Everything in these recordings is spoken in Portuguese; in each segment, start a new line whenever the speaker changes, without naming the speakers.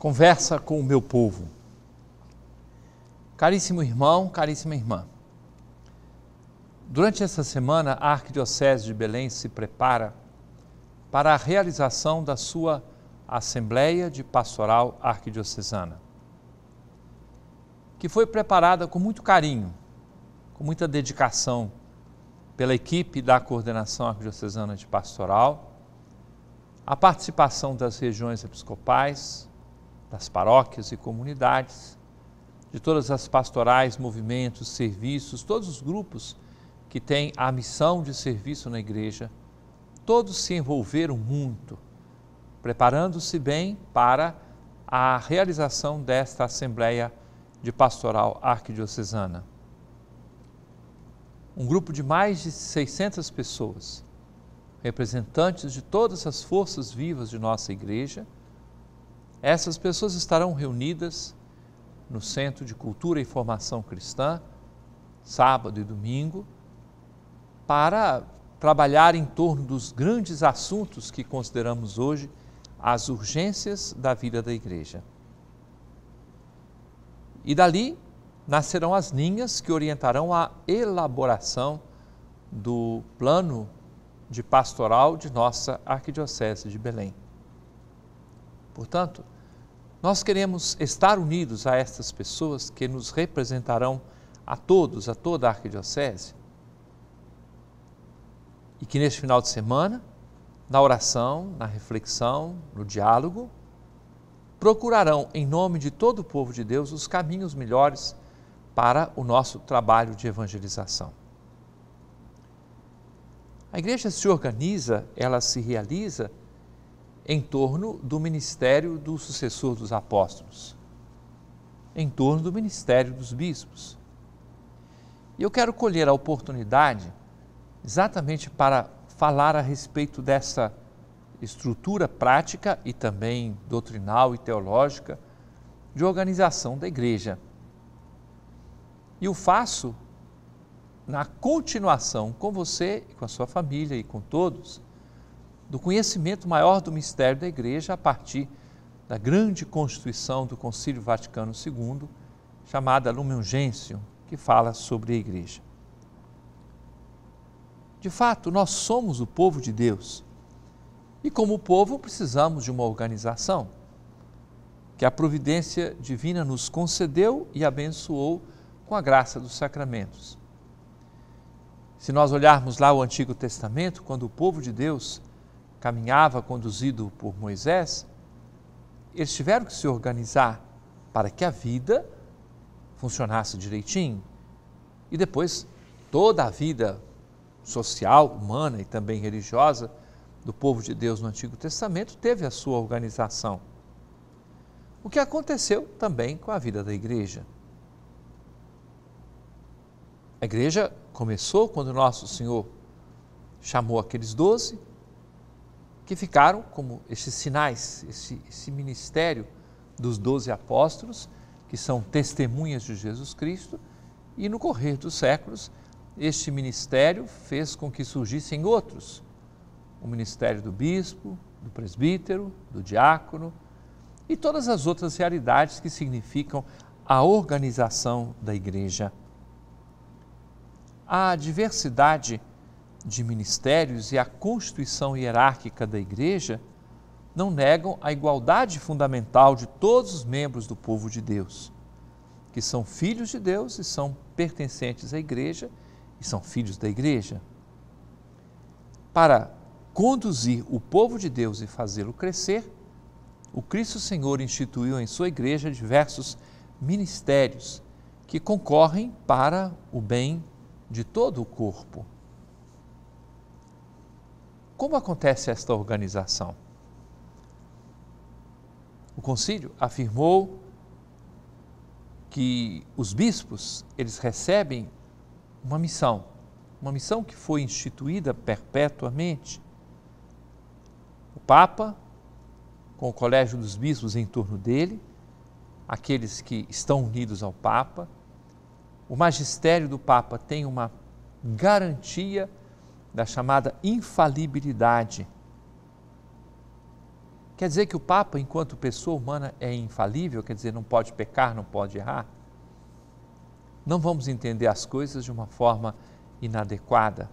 conversa com o meu povo. Caríssimo irmão, caríssima irmã, durante esta semana a Arquidiocese de Belém se prepara para a realização da sua Assembleia de Pastoral Arquidiocesana, que foi preparada com muito carinho, com muita dedicação pela equipe da Coordenação Arquidiocesana de Pastoral, a participação das regiões episcopais, das paróquias e comunidades, de todas as pastorais, movimentos, serviços, todos os grupos que têm a missão de serviço na igreja, todos se envolveram muito, preparando-se bem para a realização desta Assembleia de Pastoral Arquidiocesana. Um grupo de mais de 600 pessoas, representantes de todas as forças vivas de nossa igreja, essas pessoas estarão reunidas no Centro de Cultura e Formação Cristã, sábado e domingo, para trabalhar em torno dos grandes assuntos que consideramos hoje as urgências da vida da igreja. E dali nascerão as linhas que orientarão a elaboração do plano de pastoral de nossa Arquidiocese de Belém. Portanto, nós queremos estar unidos a estas pessoas que nos representarão a todos, a toda a arquidiocese. E que neste final de semana, na oração, na reflexão, no diálogo, procurarão, em nome de todo o povo de Deus, os caminhos melhores para o nosso trabalho de evangelização. A igreja se organiza, ela se realiza em torno do ministério do sucessor dos apóstolos, em torno do ministério dos bispos. E eu quero colher a oportunidade exatamente para falar a respeito dessa estrutura prática e também doutrinal e teológica de organização da igreja. E o faço na continuação com você e com a sua família e com todos do conhecimento maior do mistério da Igreja a partir da grande constituição do Concílio Vaticano II, chamada Lumen Gentium, que fala sobre a Igreja. De fato, nós somos o povo de Deus e, como povo, precisamos de uma organização que a providência divina nos concedeu e abençoou com a graça dos sacramentos. Se nós olharmos lá o Antigo Testamento, quando o povo de Deus caminhava conduzido por Moisés, eles tiveram que se organizar para que a vida funcionasse direitinho. E depois toda a vida social, humana e também religiosa do povo de Deus no Antigo Testamento teve a sua organização. O que aconteceu também com a vida da igreja. A igreja começou quando nosso Senhor chamou aqueles doze, que ficaram como esses sinais, esse, esse ministério dos doze apóstolos, que são testemunhas de Jesus Cristo, e no correr dos séculos, este ministério fez com que surgissem outros: o ministério do bispo, do presbítero, do diácono e todas as outras realidades que significam a organização da igreja. A diversidade de ministérios e a constituição hierárquica da igreja não negam a igualdade fundamental de todos os membros do povo de Deus, que são filhos de Deus e são pertencentes à igreja e são filhos da igreja. Para conduzir o povo de Deus e fazê-lo crescer, o Cristo Senhor instituiu em sua igreja diversos ministérios que concorrem para o bem de todo o corpo. Como acontece esta organização? O concílio afirmou que os bispos, eles recebem uma missão, uma missão que foi instituída perpetuamente. O Papa, com o colégio dos bispos em torno dele, aqueles que estão unidos ao Papa, o magistério do Papa tem uma garantia da chamada infalibilidade. Quer dizer que o Papa, enquanto pessoa humana, é infalível, quer dizer, não pode pecar, não pode errar? Não vamos entender as coisas de uma forma inadequada.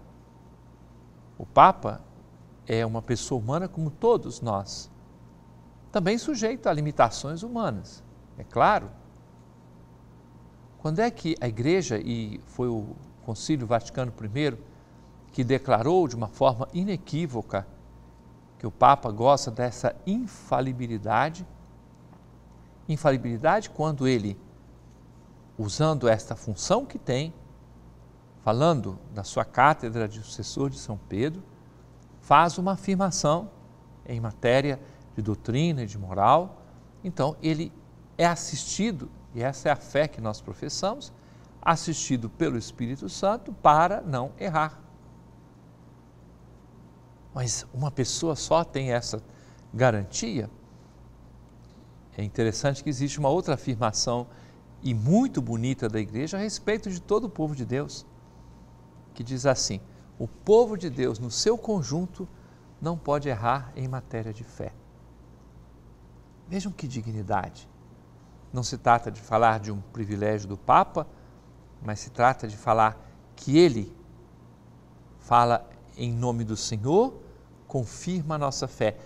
O Papa é uma pessoa humana como todos nós, também sujeito a limitações humanas, é claro. Quando é que a Igreja, e foi o Concílio Vaticano I, que declarou de uma forma inequívoca que o Papa gosta dessa infalibilidade. Infalibilidade quando ele, usando esta função que tem, falando da sua cátedra de sucessor de São Pedro, faz uma afirmação em matéria de doutrina e de moral. Então, ele é assistido, e essa é a fé que nós professamos, assistido pelo Espírito Santo para não errar. Mas uma pessoa só tem essa garantia? É interessante que existe uma outra afirmação e muito bonita da igreja a respeito de todo o povo de Deus, que diz assim: o povo de Deus, no seu conjunto, não pode errar em matéria de fé. Vejam que dignidade. Não se trata de falar de um privilégio do Papa, mas se trata de falar que ele fala em nome do Senhor confirma a nossa fé,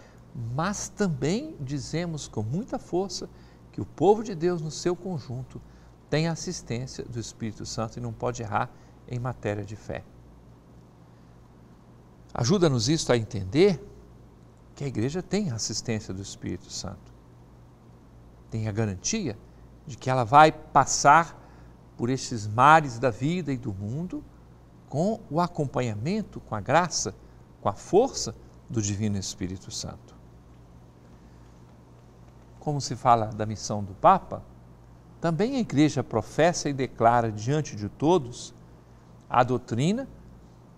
mas também dizemos com muita força que o povo de Deus, no seu conjunto, tem a assistência do Espírito Santo e não pode errar em matéria de fé. Ajuda-nos isto a entender que a igreja tem a assistência do Espírito Santo, tem a garantia de que ela vai passar por estes mares da vida e do mundo com o acompanhamento, com a graça, com a força do Divino Espírito Santo. Como se fala da missão do Papa, também a Igreja professa e declara diante de todos a doutrina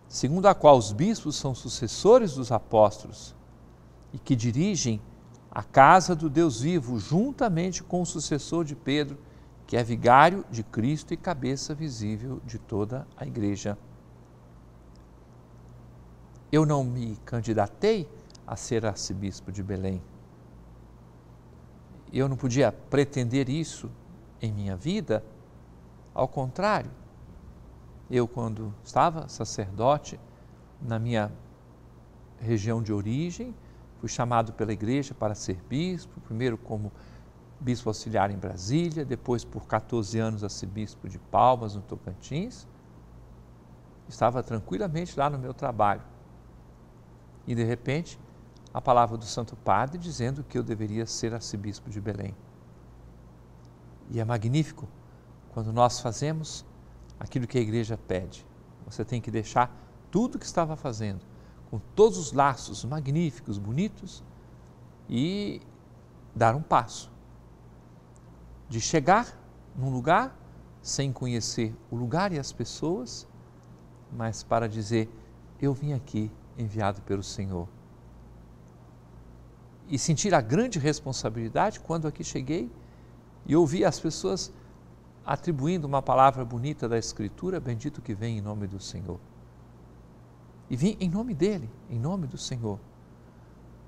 segundo a qual os bispos são sucessores dos apóstolos e que dirigem a casa do Deus vivo juntamente com o sucessor de Pedro, que é vigário de Cristo e cabeça visível de toda a Igreja eu não me candidatei a ser arcebispo de Belém. Eu não podia pretender isso em minha vida. Ao contrário, eu, quando estava sacerdote, na minha região de origem, fui chamado pela igreja para ser bispo, primeiro como bispo auxiliar em Brasília, depois por 14 anos a ser bispo de Palmas, no Tocantins. Estava tranquilamente lá no meu trabalho e de repente a palavra do Santo Padre dizendo que eu deveria ser arcebispo de Belém. E é magnífico quando nós fazemos aquilo que a igreja pede. Você tem que deixar tudo que estava fazendo, com todos os laços magníficos, bonitos, e dar um passo. De chegar num lugar sem conhecer o lugar e as pessoas, mas para dizer: eu vim aqui enviado pelo Senhor. E sentir a grande responsabilidade quando aqui cheguei e ouvi as pessoas atribuindo uma palavra bonita da Escritura, bendito que vem em nome do Senhor. E vim em nome dele, em nome do Senhor.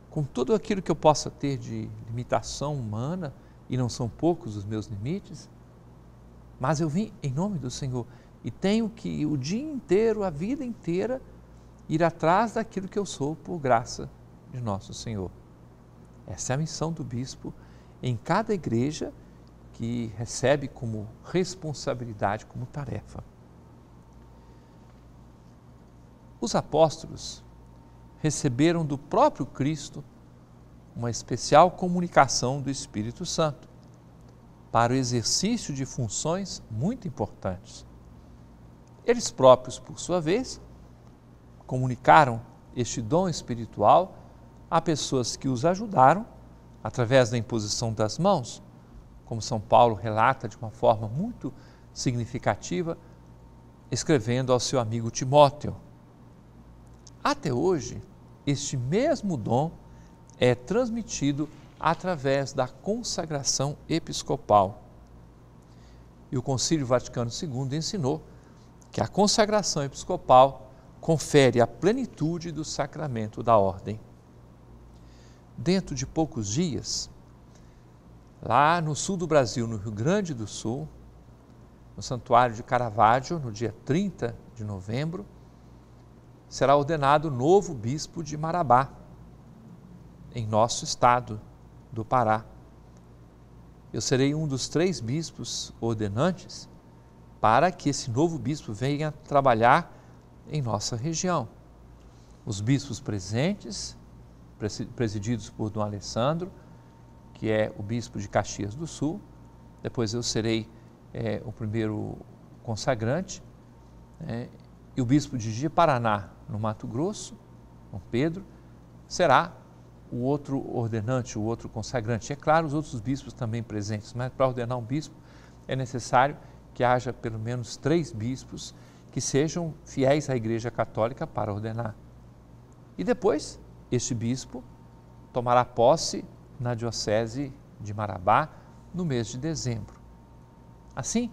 Com tudo aquilo que eu possa ter de limitação humana, e não são poucos os meus limites, mas eu vim em nome do Senhor e tenho que o dia inteiro, a vida inteira, ir atrás daquilo que eu sou por graça de nosso Senhor. Essa é a missão do bispo em cada igreja que recebe como responsabilidade, como tarefa. Os apóstolos receberam do próprio Cristo uma especial comunicação do Espírito Santo para o exercício de funções muito importantes. Eles próprios, por sua vez, comunicaram este dom espiritual a pessoas que os ajudaram através da imposição das mãos, como São Paulo relata de uma forma muito significativa, escrevendo ao seu amigo Timóteo. Até hoje, este mesmo dom é transmitido através da consagração episcopal. E o Concílio Vaticano II ensinou que a consagração episcopal confere a plenitude do sacramento da ordem. Dentro de poucos dias, lá no sul do Brasil, no Rio Grande do Sul, no Santuário de Caravaggio, no dia 30 de novembro, será ordenado novo bispo de Marabá, em nosso estado do Pará. Eu serei um dos três bispos ordenantes para que esse novo bispo venha trabalhar em nossa região. Os bispos presentes, presididos por Dom Alessandro, que é o bispo de Caxias do Sul, depois eu serei é, o primeiro consagrante, é, e o bispo de Paraná, no Mato Grosso, Dom Pedro, será o outro ordenante, o outro consagrante. É claro, os outros bispos também presentes, mas para ordenar um bispo é necessário que haja pelo menos três bispos que sejam fiéis à Igreja Católica para ordenar. E depois, este bispo tomará posse na Diocese de Marabá no mês de dezembro. Assim,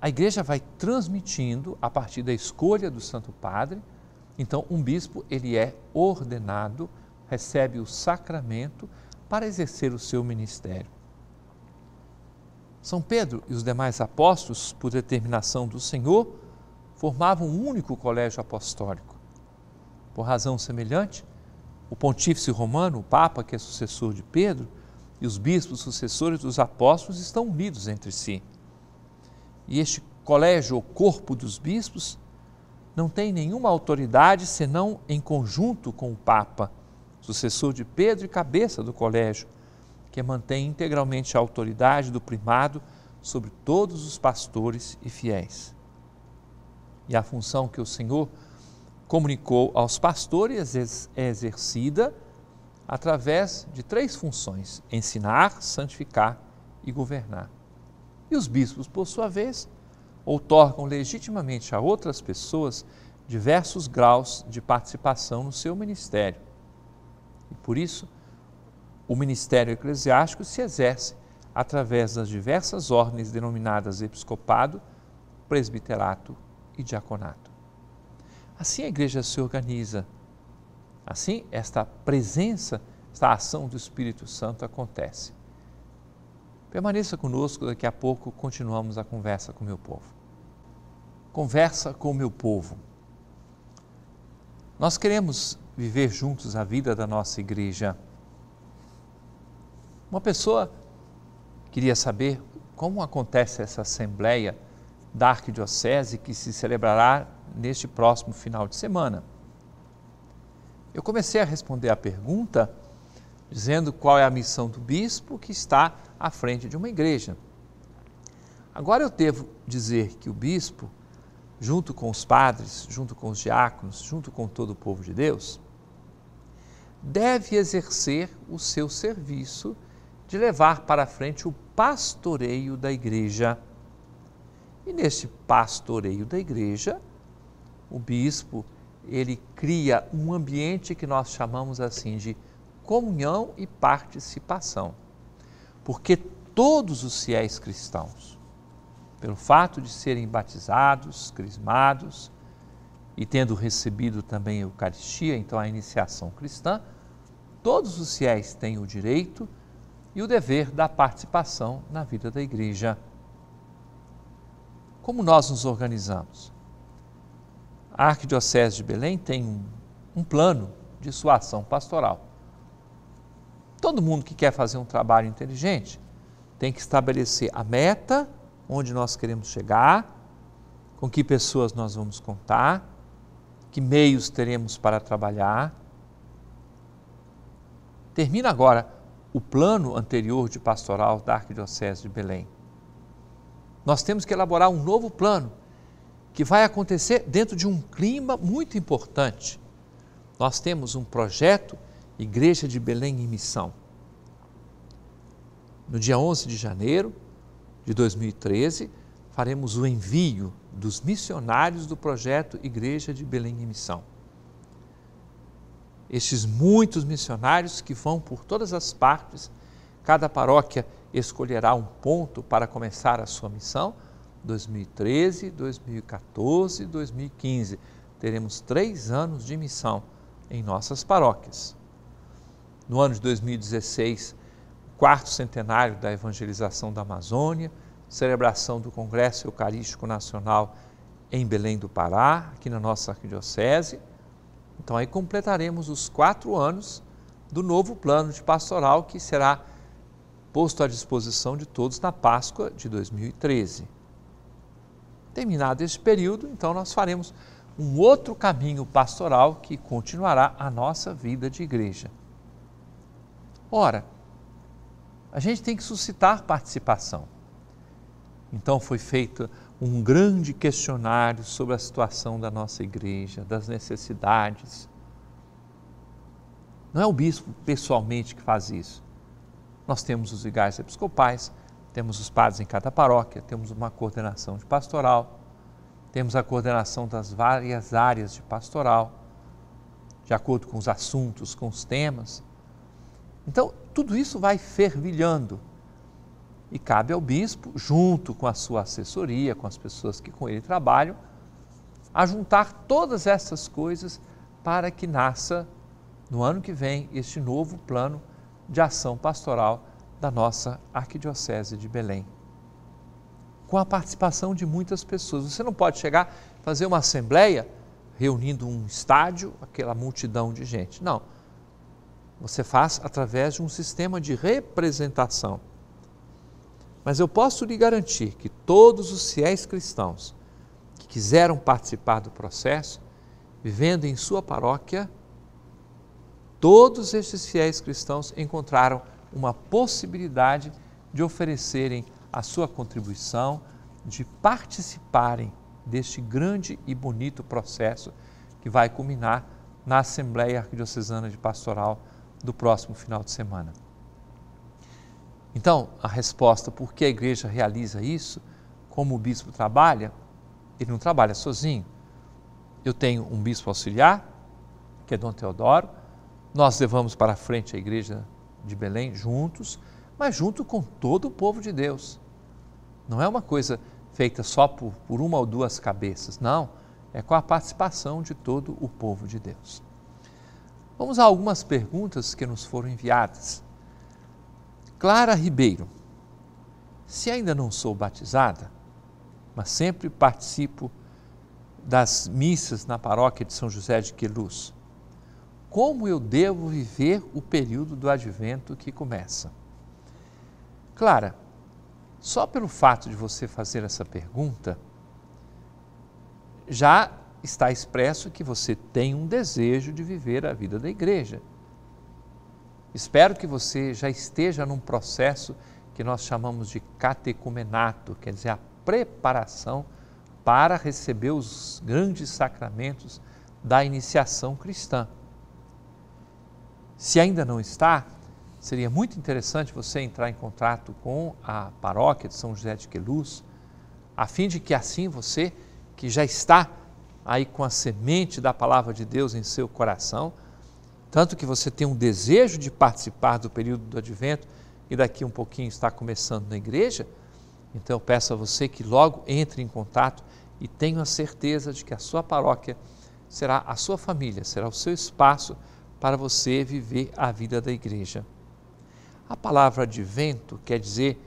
a Igreja vai transmitindo, a partir da escolha do Santo Padre, então um bispo ele é ordenado, recebe o sacramento para exercer o seu ministério. São Pedro e os demais apóstolos, por determinação do Senhor, formavam um único colégio apostólico. Por razão semelhante, o pontífice romano, o Papa, que é sucessor de Pedro, e os bispos sucessores dos apóstolos estão unidos entre si. E este colégio ou corpo dos bispos não tem nenhuma autoridade senão em conjunto com o Papa, sucessor de Pedro e cabeça do colégio, que mantém integralmente a autoridade do primado sobre todos os pastores e fiéis. E a função que o Senhor comunicou aos pastores é exercida através de três funções: ensinar, santificar e governar. E os bispos, por sua vez, outorgam legitimamente a outras pessoas diversos graus de participação no seu ministério. E por isso, o ministério eclesiástico se exerce através das diversas ordens denominadas episcopado, presbiterato e diaconato. Assim a igreja se organiza. Assim esta presença, esta ação do Espírito Santo acontece. Permaneça conosco, daqui a pouco continuamos a conversa com o meu povo. Conversa com o meu povo. Nós queremos viver juntos a vida da nossa igreja. Uma pessoa queria saber como acontece essa assembleia da arquidiocese que se celebrará neste próximo final de semana. Eu comecei a responder a pergunta dizendo qual é a missão do bispo que está à frente de uma igreja. Agora eu devo dizer que o bispo, junto com os padres, junto com os diáconos, junto com todo o povo de Deus, deve exercer o seu serviço de levar para frente o pastoreio da igreja. E nesse pastoreio da igreja, o bispo, ele cria um ambiente que nós chamamos assim de comunhão e participação. Porque todos os fiéis cristãos, pelo fato de serem batizados, crismados e tendo recebido também a Eucaristia, então a iniciação cristã, todos os fiéis têm o direito e o dever da participação na vida da igreja. Como nós nos organizamos? A Arquidiocese de Belém tem um plano de sua ação pastoral. Todo mundo que quer fazer um trabalho inteligente tem que estabelecer a meta, onde nós queremos chegar, com que pessoas nós vamos contar, que meios teremos para trabalhar. Termina agora o plano anterior de pastoral da Arquidiocese de Belém. Nós temos que elaborar um novo plano que vai acontecer dentro de um clima muito importante. Nós temos um projeto Igreja de Belém em Missão. No dia 11 de janeiro de 2013, faremos o envio dos missionários do projeto Igreja de Belém em Missão estes muitos missionários que vão por todas as partes, cada paróquia escolherá um ponto para começar a sua missão. 2013, 2014, 2015. Teremos três anos de missão em nossas paróquias. No ano de 2016, quarto centenário da evangelização da Amazônia, celebração do Congresso Eucarístico Nacional em Belém do Pará, aqui na nossa arquidiocese. Então aí completaremos os quatro anos do novo plano de pastoral que será posto à disposição de todos na Páscoa de 2013. Terminado esse período, então nós faremos um outro caminho pastoral que continuará a nossa vida de igreja. Ora, a gente tem que suscitar participação. Então foi feita um grande questionário sobre a situação da nossa igreja, das necessidades. Não é o bispo pessoalmente que faz isso. Nós temos os igais episcopais, temos os padres em cada paróquia, temos uma coordenação de pastoral, temos a coordenação das várias áreas de pastoral, de acordo com os assuntos, com os temas. Então, tudo isso vai fervilhando e cabe ao bispo, junto com a sua assessoria, com as pessoas que com ele trabalham, a juntar todas essas coisas para que nasça no ano que vem este novo plano de ação pastoral da nossa Arquidiocese de Belém. Com a participação de muitas pessoas. Você não pode chegar, fazer uma assembleia reunindo um estádio, aquela multidão de gente. Não. Você faz através de um sistema de representação. Mas eu posso lhe garantir que todos os fiéis cristãos que quiseram participar do processo, vivendo em sua paróquia, todos esses fiéis cristãos encontraram uma possibilidade de oferecerem a sua contribuição, de participarem deste grande e bonito processo que vai culminar na Assembleia Arquidiocesana de Pastoral do próximo final de semana. Então, a resposta por que a igreja realiza isso, como o bispo trabalha, ele não trabalha sozinho. Eu tenho um bispo auxiliar, que é Dom Teodoro, nós levamos para frente a igreja de Belém juntos, mas junto com todo o povo de Deus. Não é uma coisa feita só por, por uma ou duas cabeças, não. É com a participação de todo o povo de Deus. Vamos a algumas perguntas que nos foram enviadas. Clara Ribeiro, se ainda não sou batizada, mas sempre participo das missas na paróquia de São José de Queluz, como eu devo viver o período do advento que começa? Clara, só pelo fato de você fazer essa pergunta, já está expresso que você tem um desejo de viver a vida da igreja Espero que você já esteja num processo que nós chamamos de catecumenato, quer dizer, a preparação para receber os grandes sacramentos da iniciação cristã. Se ainda não está, seria muito interessante você entrar em contato com a paróquia de São José de Queluz, a fim de que assim você, que já está aí com a semente da palavra de Deus em seu coração, tanto que você tem um desejo de participar do período do advento e daqui um pouquinho está começando na igreja, então eu peço a você que logo entre em contato e tenha a certeza de que a sua paróquia será a sua família, será o seu espaço para você viver a vida da igreja. A palavra advento quer dizer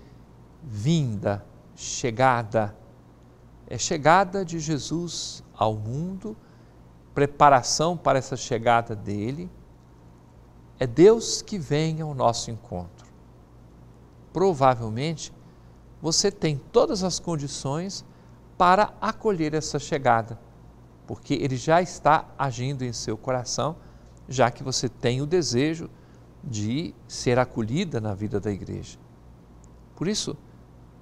vinda, chegada. É chegada de Jesus ao mundo, preparação para essa chegada dele é Deus que vem ao nosso encontro. Provavelmente você tem todas as condições para acolher essa chegada, porque Ele já está agindo em seu coração, já que você tem o desejo de ser acolhida na vida da igreja. Por isso,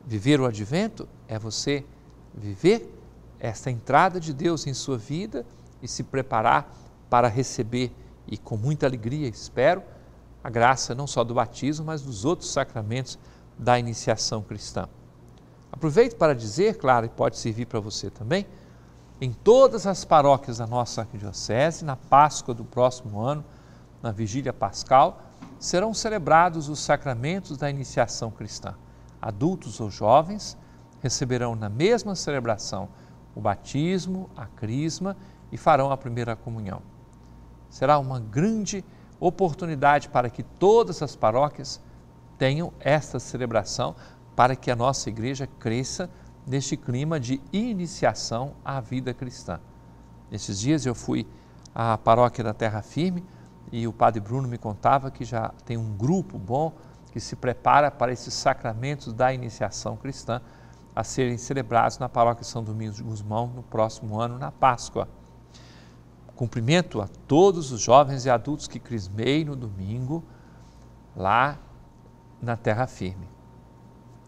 viver o advento é você viver esta entrada de Deus em sua vida e se preparar para receber e com muita alegria, espero, a graça não só do batismo, mas dos outros sacramentos da iniciação cristã. Aproveito para dizer, claro, e pode servir para você também, em todas as paróquias da nossa arquidiocese, na Páscoa do próximo ano, na vigília pascal, serão celebrados os sacramentos da iniciação cristã. Adultos ou jovens receberão na mesma celebração o batismo, a crisma e farão a primeira comunhão. Será uma grande oportunidade para que todas as paróquias tenham esta celebração, para que a nossa igreja cresça neste clima de iniciação à vida cristã. Nesses dias eu fui à paróquia da Terra Firme e o padre Bruno me contava que já tem um grupo bom que se prepara para esses sacramentos da iniciação cristã a serem celebrados na paróquia São Domingos de Gusmão no próximo ano, na Páscoa. Cumprimento a todos os jovens e adultos que crismei no domingo, lá na terra firme.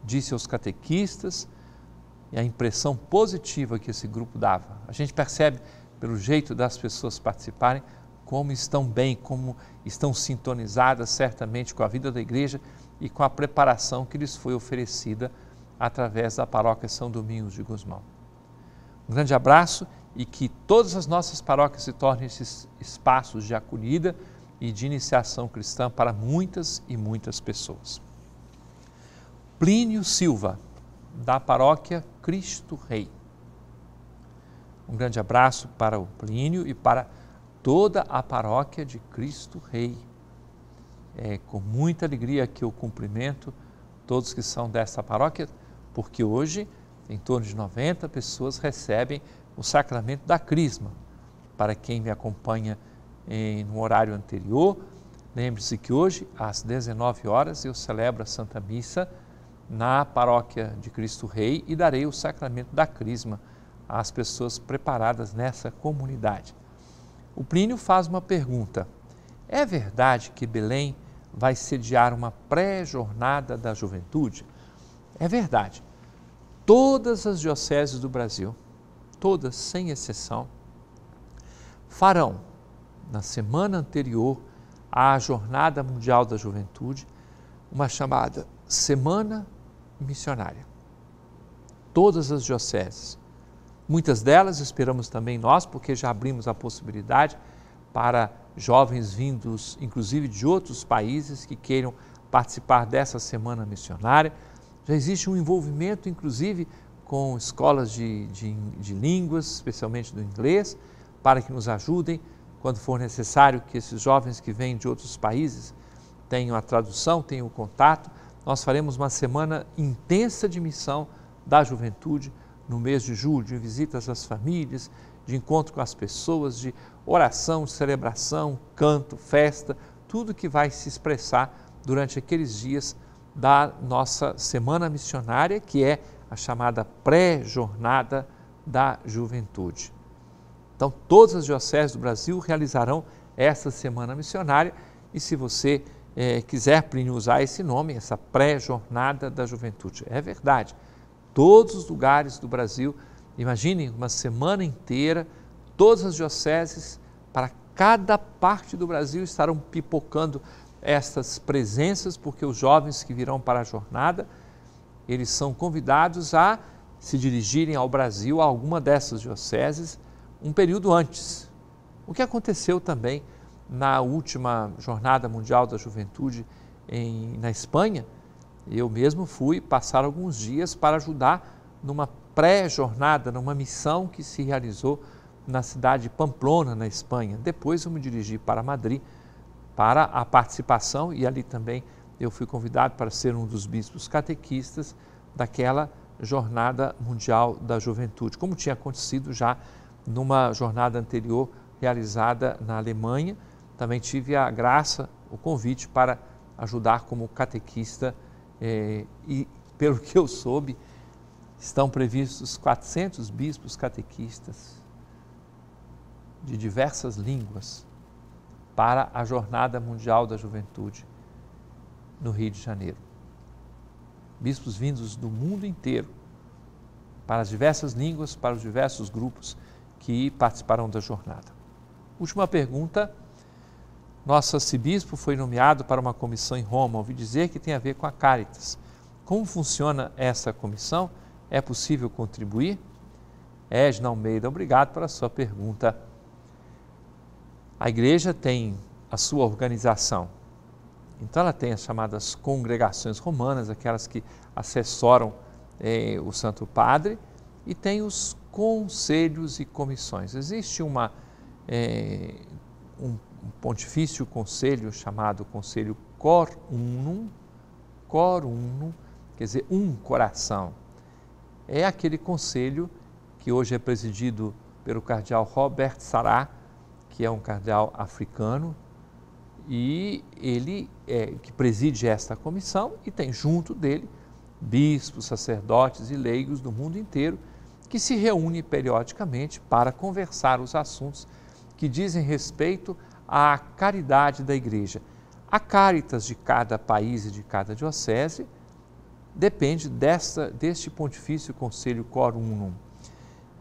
Disse aos catequistas e a impressão positiva que esse grupo dava. A gente percebe pelo jeito das pessoas participarem como estão bem, como estão sintonizadas certamente com a vida da igreja e com a preparação que lhes foi oferecida através da paróquia São Domingos de Guzmão. Um grande abraço e que todas as nossas paróquias se tornem esses espaços de acolhida e de iniciação cristã para muitas e muitas pessoas. Plínio Silva, da paróquia Cristo Rei. Um grande abraço para o Plínio e para toda a paróquia de Cristo Rei. É com muita alegria que eu cumprimento todos que são desta paróquia, porque hoje em torno de 90 pessoas recebem o sacramento da Crisma. Para quem me acompanha em, no horário anterior, lembre-se que hoje, às 19 horas, eu celebro a Santa Missa na paróquia de Cristo Rei e darei o sacramento da Crisma às pessoas preparadas nessa comunidade. O Plínio faz uma pergunta: É verdade que Belém vai sediar uma pré-jornada da juventude? É verdade. Todas as dioceses do Brasil todas sem exceção, farão na semana anterior à Jornada Mundial da Juventude uma chamada Semana Missionária. Todas as dioceses, muitas delas esperamos também nós, porque já abrimos a possibilidade para jovens vindos, inclusive de outros países, que queiram participar dessa semana missionária. Já existe um envolvimento, inclusive, com escolas de, de, de línguas, especialmente do inglês, para que nos ajudem quando for necessário que esses jovens que vêm de outros países tenham a tradução, tenham o contato. Nós faremos uma semana intensa de missão da juventude no mês de julho, de visitas às famílias, de encontro com as pessoas, de oração, celebração, canto, festa, tudo que vai se expressar durante aqueles dias da nossa semana missionária, que é a chamada pré-jornada da juventude. Então, todas as dioceses do Brasil realizarão essa semana missionária e se você eh, quiser, usar esse nome, essa pré-jornada da juventude, é verdade. Todos os lugares do Brasil, imaginem uma semana inteira, todas as dioceses para cada parte do Brasil estarão pipocando essas presenças, porque os jovens que virão para a jornada eles são convidados a se dirigirem ao Brasil, a alguma dessas dioceses, um período antes. O que aconteceu também na última Jornada Mundial da Juventude em, na Espanha, eu mesmo fui passar alguns dias para ajudar numa pré-jornada, numa missão que se realizou na cidade de Pamplona, na Espanha. Depois eu me dirigi para Madrid para a participação e ali também eu fui convidado para ser um dos bispos catequistas daquela Jornada Mundial da Juventude, como tinha acontecido já numa jornada anterior realizada na Alemanha. Também tive a graça, o convite para ajudar como catequista eh, e, pelo que eu soube, estão previstos 400 bispos catequistas de diversas línguas para a Jornada Mundial da Juventude no Rio de Janeiro. Bispos vindos do mundo inteiro, para as diversas línguas, para os diversos grupos que participaram da jornada. Última pergunta. Nosso arcebispo foi nomeado para uma comissão em Roma, ouvi dizer que tem a ver com a Caritas. Como funciona essa comissão? É possível contribuir? Edna Almeida, obrigado pela sua pergunta. A igreja tem a sua organização então ela tem as chamadas congregações romanas, aquelas que assessoram eh, o Santo Padre, e tem os conselhos e comissões. Existe uma, eh, um, pontifício conselho chamado Conselho Corunum, corunum, quer dizer, um coração. É aquele conselho que hoje é presidido pelo cardeal Robert Sará, que é um cardeal africano, e ele é, que preside esta comissão e tem junto dele bispos, sacerdotes e leigos do mundo inteiro que se reúne periodicamente para conversar os assuntos que dizem respeito à caridade da igreja. A caritas de cada país e de cada diocese depende desta, deste pontifício conselho quorum unum.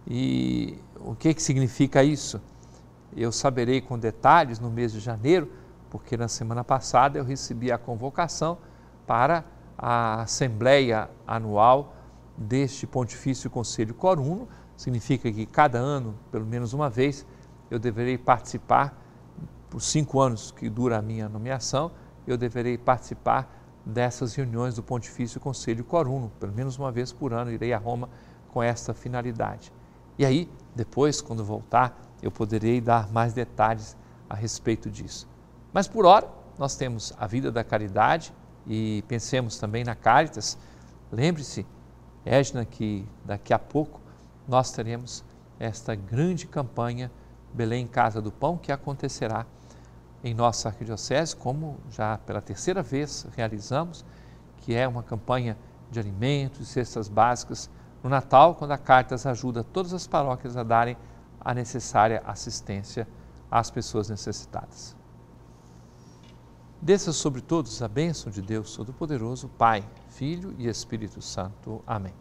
E o que, que significa isso? Eu saberei com detalhes no mês de janeiro, porque na semana passada eu recebi a convocação para a Assembleia Anual deste Pontifício Conselho Coruno, significa que cada ano, pelo menos uma vez, eu deverei participar, por cinco anos que dura a minha nomeação, eu deverei participar dessas reuniões do Pontifício Conselho Coruno, pelo menos uma vez por ano irei a Roma com esta finalidade. E aí, depois, quando voltar, eu poderei dar mais detalhes a respeito disso. Mas por hora, nós temos a vida da caridade e pensemos também na Caritas. Lembre-se, Edna, que daqui a pouco nós teremos esta grande campanha Belém Casa do Pão, que acontecerá em nossa arquidiocese, como já pela terceira vez realizamos, que é uma campanha de alimentos e cestas básicas no Natal, quando a Cartas ajuda todas as paróquias a darem a necessária assistência às pessoas necessitadas. Desça sobre todos a bênção de Deus Todo-Poderoso, Pai, Filho e Espírito Santo. Amém.